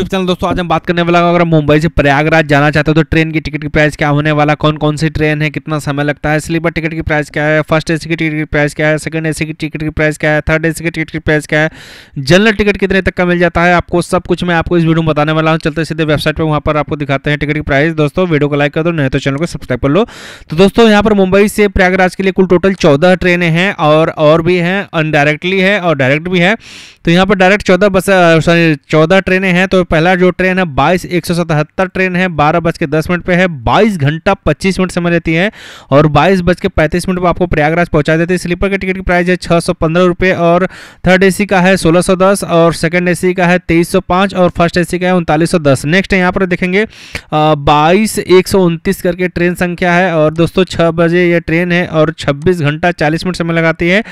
YouTube channel दोस्तों आज हम बात करने वाला अगर मुंबई से प्रयागराज जाना चाहते हो तो ट्रेन की टिकट की प्राइस क्या होने वाला कौन कौन सी ट्रेन है कितना समय लगता है स्लीपर टिकट की प्राइस क्या है फर्स्ट एसी की टिकट की प्राइस क्या है सेकंड एसी की टिकट की प्राइस क्या है थर्ड एसी की टिकट की प्राइस क्या है जनरल टिकट कितने तक का मिल जाता है आपको सब कुछ मैं आपको इस वीडियो में बताने वाला हूँ चलते सीधे वेबसाइट पर वहाँ पर आपको दिखाते हैं टिकट की प्राइस दोस्तों वीडियो को लाइक कर दो नहीं तो चैनल को सब्सक्राइब कर लो तो दोस्तों यहाँ पर मुंबई से प्रयागराज के लिए कुल टोटल चौदह ट्रेनें हैं और और भी हैं अनडायरेक्टली है और डायरेक्ट भी है तो यहाँ पर डायरेक्ट चौदह बस सॉरी चौदह ट्रेनें हैं तो पहला जो ट्रेन है बाईस एक सौ सतहत्तर ट्रेन है बारह बज के दस मिनट पर है बाईस घंटा पच्चीस मिनट समय लेती है और बाईस बज के पैंतीस मिनट पर आपको प्रयागराज पहुंचा देते हैं स्लीपर के टिकट की प्राइस है छः सौ पंद्रह रुपये और थर्ड ए का है सोलह सौ दस और सेकेंड ए का है तेईस सौ पाँच और फर्स्ट ए का है उनतालीस सौ दस नेक्स्ट यहाँ पर देखेंगे बाईस एक सौ उनतीस करके ट्रेन संख्या है और दोस्तों छः बजे यह ट्रेन है और छब्बीस घंटा चालीस मिनट समय लगाती है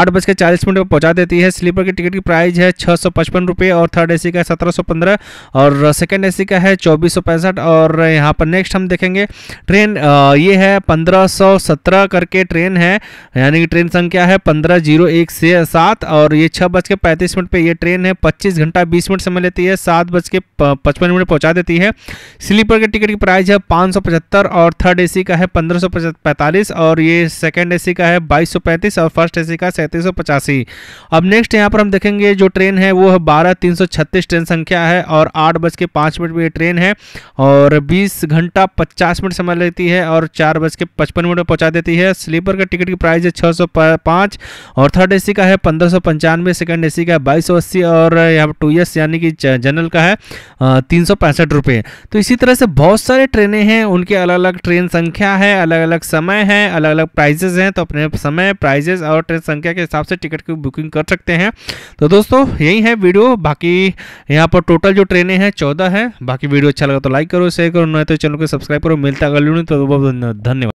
आठ बज के चालीस मिनट पर पहुंचा देती है स्लीपर की टिकट की प्राइस है छः सौ पचपन रुपये और थर्ड ए का सत्रह सौ पंद्रह और सेकेंड ए का है चौबीस और यहाँ पर नेक्स्ट हम देखेंगे ट्रेन ये है पंद्रह करके ट्रेन है यानी कि ट्रेन संख्या है पंद्रह जीरो एक से सात और ये छः बज के पैंतीस मिनट पर यह ट्रेन है पच्चीस घंटा बीस मिनट समय लेती है सात बज के पचपन मिनट पहुँचा देती है स्लीपर के टिकट की प्राइस है पाँच और थर्ड ए का है पंद्रह और ये सेकेंड ए का है बाईस और फर्स्ट ए का सैंतीस अब नेक्स्ट यहाँ पर हम देखेंगे जो ट्रेन है वो है बारह तीन सौ छत्तीस ट्रेन संख्या है और आठ बज के पाँच मिनट में ये ट्रेन है और बीस घंटा पचास मिनट समय लेती है और चार बज के पचपन मिनट में पहुँचा देती है स्लीपर का टिकट की प्राइस है छः सौ पाँच और थर्ड ए का है पंद्रह सौ पंचानवे सेकेंड ए का है बाईस सौ अस्सी और यहाँ पर टू एस यानी कि जनरल का है तीन सौ पैंसठ रुपये तो इसी तरह से बहुत सारे ट्रेनें हैं उनके अलग अलग ट्रेन संख्या है अलग अलग समय है अलग अलग प्राइजेज हैं तो अपने समय प्राइजेज और ट्रेन संख्या के हिसाब से टिकट की बुकिंग कर सकते हैं तो दोस्तों यही है वीडियो बाकी यहाँ पर टोटल जो ट्रेनें हैं चौदह है बाकी वीडियो अच्छा लगा तो लाइक करो शेयर करो नए तो चैनल को सब्सक्राइब करो मिलता है अगली तो धन्यवाद